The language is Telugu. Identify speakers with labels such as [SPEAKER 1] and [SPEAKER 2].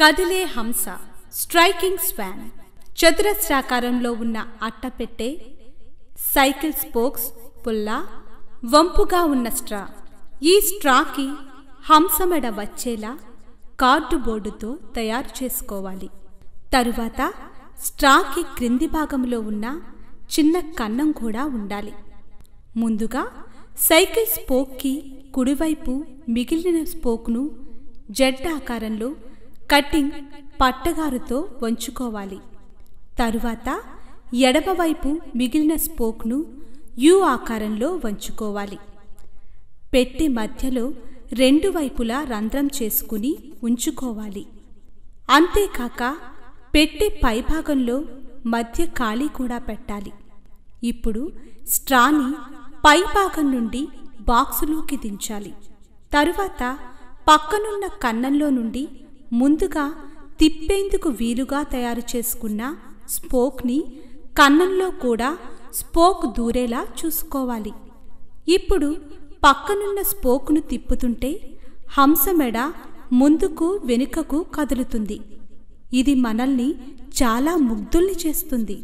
[SPEAKER 1] కదిలే హంస స్ట్రైకింగ్ స్వాన్ చతురస్రాకారంలో ఉన్న అట్టపెట్టె సైకిల్ స్పోక్స్ పుల్ల వంపుగా ఉన్న స్ట్రా ఈ స్ట్రాకి హంసమెడ వచ్చేలా కార్డు బోర్డుతో తయారు చేసుకోవాలి తరువాత స్ట్రాకి క్రింది భాగంలో ఉన్న చిన్న కన్నం కూడా ఉండాలి ముందుగా సైకిల్ స్పోక్కి కుడివైపు మిగిలిన స్పోక్ను జెడ్ ఆకారంలో కటింగ్ పట్టగారుతో వంచుకోవాలి తరువాత ఎడమవైపు మిగిలిన స్పోక్ను యు ఆకారంలో వంచుకోవాలి పెట్టి మధ్యలో రెండు వైపులా రంధ్రం చేసుకుని ఉంచుకోవాలి అంతేకాక పెట్టె పైభాగంలో మధ్య ఖాళీ కూడా పెట్టాలి ఇప్పుడు స్ట్రాని పైభాగం నుండి బాక్సులోకి దించాలి తరువాత పక్కనున్న కన్నంలో నుండి ముందుగా తిప్పేందుకు వీలుగా తయారు చేసుకున్న స్పోక్ని కన్నంలో కూడా స్పోక్ దూరేలా చూసుకోవాలి ఇప్పుడు పక్కనున్న స్పోక్ను తిప్పుతుంటే హంసమెడ ముందుకు వెనుకకు కదులుతుంది ఇది మనల్ని చాలా ముగ్ధుల్ని చేస్తుంది